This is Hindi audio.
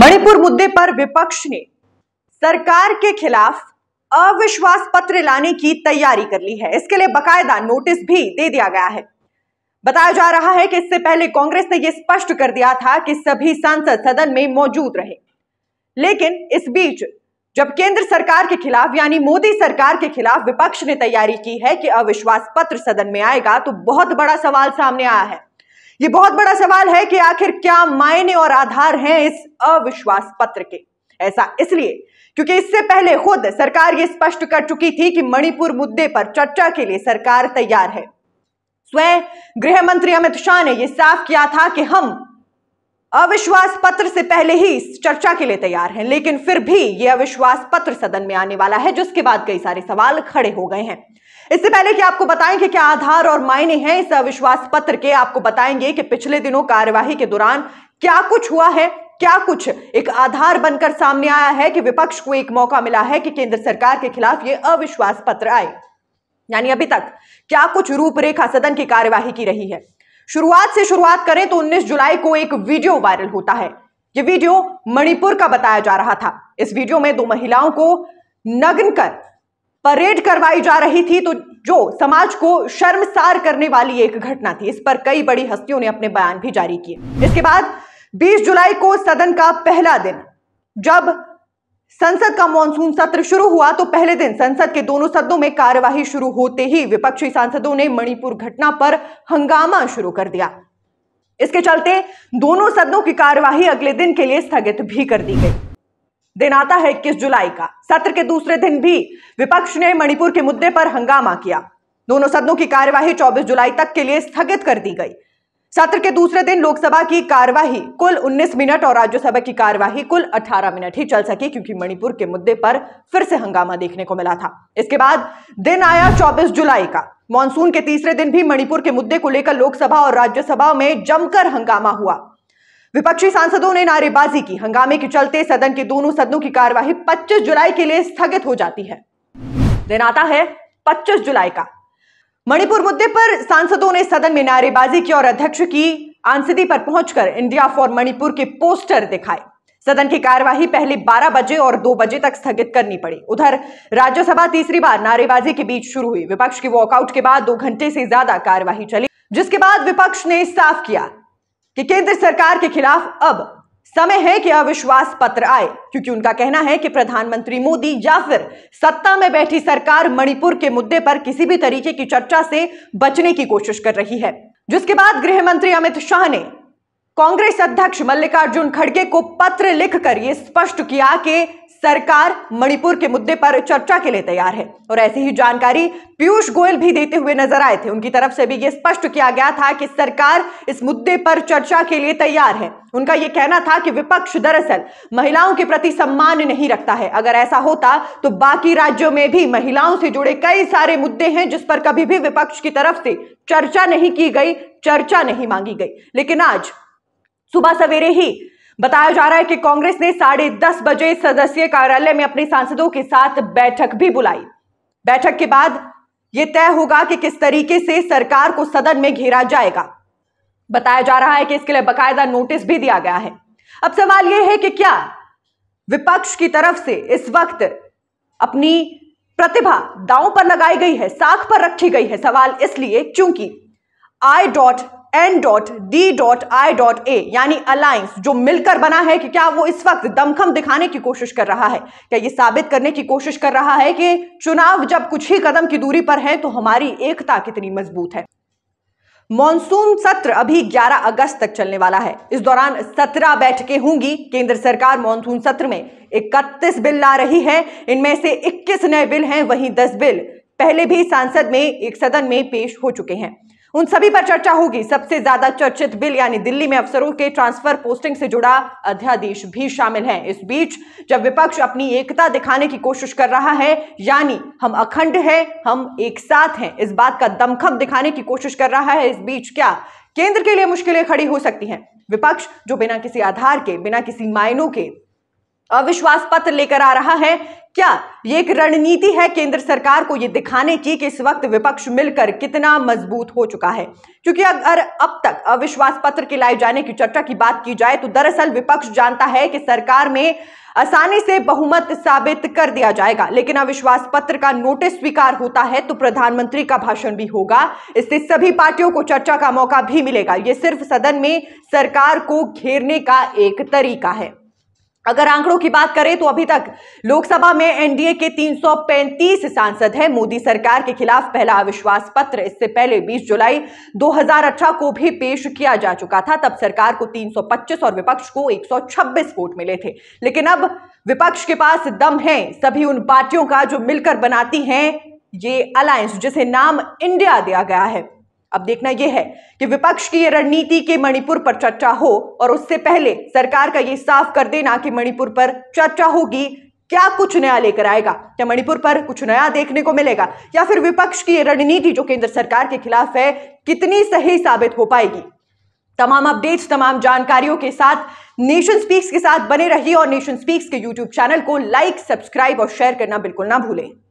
मणिपुर मुद्दे पर विपक्ष ने सरकार के खिलाफ अविश्वास पत्र लाने की तैयारी कर ली है इसके लिए बकायदा नोटिस भी दे दिया गया है बताया जा रहा है कि इससे पहले कांग्रेस ने यह स्पष्ट कर दिया था कि सभी सांसद सदन में मौजूद रहे लेकिन इस बीच जब केंद्र सरकार के खिलाफ यानी मोदी सरकार के खिलाफ विपक्ष ने तैयारी की है कि अविश्वास पत्र सदन में आएगा तो बहुत बड़ा सवाल सामने आया है ये बहुत बड़ा सवाल है कि आखिर क्या मायने और आधार हैं इस अविश्वास पत्र के ऐसा इसलिए क्योंकि इससे पहले खुद सरकार ये स्पष्ट कर चुकी थी कि मणिपुर मुद्दे पर चर्चा के लिए सरकार तैयार है स्वयं गृह मंत्री अमित शाह ने यह साफ किया था कि हम अविश्वास पत्र से पहले ही इस चर्चा के लिए तैयार हैं लेकिन फिर भी यह अविश्वास पत्र सदन में आने वाला है जिसके बाद कई सारे सवाल खड़े हो गए हैं इससे पहले कि आपको बताएं कि क्या आधार और मायने हैं इस अविश्वास पत्र के आपको बताएंगे कि पिछले दिनों कार्यवाही के दौरान क्या कुछ हुआ है क्या कुछ एक आधार बनकर सामने आया है कि विपक्ष को एक मौका मिला है कि केंद्र सरकार के खिलाफ ये अविश्वास पत्र आए यानी अभी तक क्या कुछ रूपरेखा सदन की कार्यवाही की रही है शुरुआत से शुरुआत करें तो 19 जुलाई को एक वीडियो वायरल होता है ये वीडियो मणिपुर का बताया जा रहा था इस वीडियो में दो महिलाओं को नग्न कर परेड करवाई जा रही थी तो जो समाज को शर्मसार करने वाली एक घटना थी इस पर कई बड़ी हस्तियों ने अपने बयान भी जारी किए इसके बाद 20 जुलाई को सदन का पहला दिन जब संसद का मानसून सत्र शुरू हुआ तो पहले दिन संसद के दोनों सदनों में कार्यवाही शुरू होते ही विपक्षी सांसदों ने मणिपुर घटना पर हंगामा शुरू कर दिया इसके चलते दोनों सदनों की कार्यवाही अगले दिन के लिए स्थगित भी कर दी गई दिन आता है इक्कीस जुलाई का सत्र के दूसरे दिन भी विपक्ष ने मणिपुर के मुद्दे पर हंगामा किया दोनों सदनों की कार्यवाही 24 जुलाई तक के लिए स्थगित कर दी गई सत्र के दूसरे दिन लोकसभा की कार्यवाही कुल 19 मिनट और राज्यसभा की कार्यवाही कुल 18 मिनट ही चल सकी क्योंकि मणिपुर के मुद्दे पर फिर से हंगामा देखने को मिला था इसके बाद दिन आया 24 जुलाई का मानसून के तीसरे दिन भी मणिपुर के मुद्दे को लेकर लोकसभा और राज्यसभा में जमकर हंगामा हुआ विपक्षी सांसदों ने नारेबाजी की हंगामे के चलते सदन के दोनों सदनों की कार्यवाही 25 जुलाई के लिए स्थगित हो जाती है दिन आता है 25 जुलाई का मणिपुर मुद्दे पर सांसदों ने सदन में नारेबाजी की और अध्यक्ष की आंसदी पर पहुंचकर इंडिया फॉर मणिपुर के पोस्टर दिखाए सदन की कार्यवाही पहले 12 बजे और 2 बजे तक स्थगित करनी पड़ी उधर राज्यसभा तीसरी बार नारेबाजी के बीच शुरू हुई विपक्ष की वॉकआउट के बाद दो घंटे से ज्यादा कार्यवाही चली जिसके बाद विपक्ष ने साफ किया कि केंद्र सरकार के खिलाफ अब समय है कि अविश्वास पत्र आए क्योंकि उनका कहना है कि प्रधानमंत्री मोदी या फिर सत्ता में बैठी सरकार मणिपुर के मुद्दे पर किसी भी तरीके की चर्चा से बचने की कोशिश कर रही है जिसके बाद गृह मंत्री अमित शाह ने कांग्रेस अध्यक्ष मल्लिकार्जुन खड़गे को पत्र लिखकर यह स्पष्ट किया कि सरकार मणिपुर के मुद्दे पर चर्चा के लिए तैयार है और ऐसी ही जानकारी पीयूष गोयल भी देते हुए नजर आए थे उनकी तरफ से भी यह स्पष्ट किया गया था कि सरकार इस मुद्दे पर चर्चा के लिए तैयार है उनका यह कहना था कि विपक्ष दरअसल महिलाओं के प्रति सम्मान नहीं रखता है अगर ऐसा होता तो बाकी राज्यों में भी महिलाओं से जुड़े कई सारे मुद्दे हैं जिस पर कभी भी विपक्ष की तरफ से चर्चा नहीं की गई चर्चा नहीं मांगी गई लेकिन आज सुबह सवेरे ही बताया जा रहा है कि कांग्रेस ने साढ़े दस बजे सदस्यीय कार्यालय में अपने सांसदों के साथ बैठक भी बुलाई बैठक के बाद यह तय होगा कि किस तरीके से सरकार को सदन में घेरा जाएगा बताया जा रहा है कि इसके लिए बकायदा नोटिस भी दिया गया है अब सवाल यह है कि क्या विपक्ष की तरफ से इस वक्त अपनी प्रतिभा दांव पर लगाई गई है साख पर रखी गई है सवाल इसलिए क्योंकि I dot N dot D dot I dot A यानी अलायंस जो मिलकर बना है कि क्या वो इस वक्त दमखम दिखाने की कोशिश कर रहा है क्या ये साबित करने की कोशिश कर रहा है कि चुनाव जब कुछ ही कदम की दूरी पर है तो हमारी एकता कितनी मजबूत है मॉनसून सत्र अभी 11 अगस्त तक चलने वाला है इस दौरान 17 बैठकें होंगी केंद्र सरकार मॉनसून सत्र में 31 बिल ला रही है इनमें से 21 नए बिल हैं वहीं 10 बिल पहले भी संसद में एक सदन में पेश हो चुके हैं उन सभी पर चर्चा होगी सबसे ज्यादा चर्चित बिल यानी दिल्ली में अफसरों के ट्रांसफर पोस्टिंग से जुड़ा अध्यादेश भी शामिल है इस बीच जब विपक्ष अपनी एकता दिखाने की कोशिश कर रहा है यानी हम अखंड हैं हम एक साथ हैं इस बात का दमखम दिखाने की कोशिश कर रहा है इस बीच क्या केंद्र के लिए मुश्किलें खड़ी हो सकती हैं विपक्ष जो बिना किसी आधार के बिना किसी मायनों के अविश्वास पत्र लेकर आ रहा है क्या ये एक रणनीति है केंद्र सरकार को ये दिखाने की कि इस वक्त विपक्ष मिलकर कितना मजबूत हो चुका है क्योंकि अगर अब तक अविश्वास पत्र के लाए जाने की चर्चा की बात की जाए तो दरअसल विपक्ष जानता है कि सरकार में आसानी से बहुमत साबित कर दिया जाएगा लेकिन अविश्वास पत्र का नोटिस स्वीकार होता है तो प्रधानमंत्री का भाषण भी होगा इससे सभी पार्टियों को चर्चा का मौका भी मिलेगा ये सिर्फ सदन में सरकार को घेरने का एक तरीका है अगर आंकड़ों की बात करें तो अभी तक लोकसभा में एनडीए के 335 सांसद हैं मोदी सरकार के खिलाफ पहला अविश्वास पत्र इससे पहले 20 जुलाई 2018 को भी पेश किया जा चुका था तब सरकार को 325 और विपक्ष को 126 वोट मिले थे लेकिन अब विपक्ष के पास दम है सभी उन पार्टियों का जो मिलकर बनाती हैं ये अलायंस जिसे नाम इंडिया दिया गया है अब देखना यह है कि विपक्ष की रणनीति के मणिपुर पर चर्चा हो और उससे पहले सरकार का यह साफ कर देना कि मणिपुर पर चर्चा होगी क्या कुछ नया लेकर आएगा क्या मणिपुर पर कुछ नया देखने को मिलेगा या फिर विपक्ष की रणनीति जो केंद्र सरकार के खिलाफ है कितनी सही साबित हो पाएगी तमाम अपडेट्स तमाम जानकारियों के साथ नेशन स्पीक्स के साथ बने रहिए और नेशन स्पीक्स के यूट्यूब चैनल को लाइक सब्सक्राइब और शेयर करना बिल्कुल ना भूलें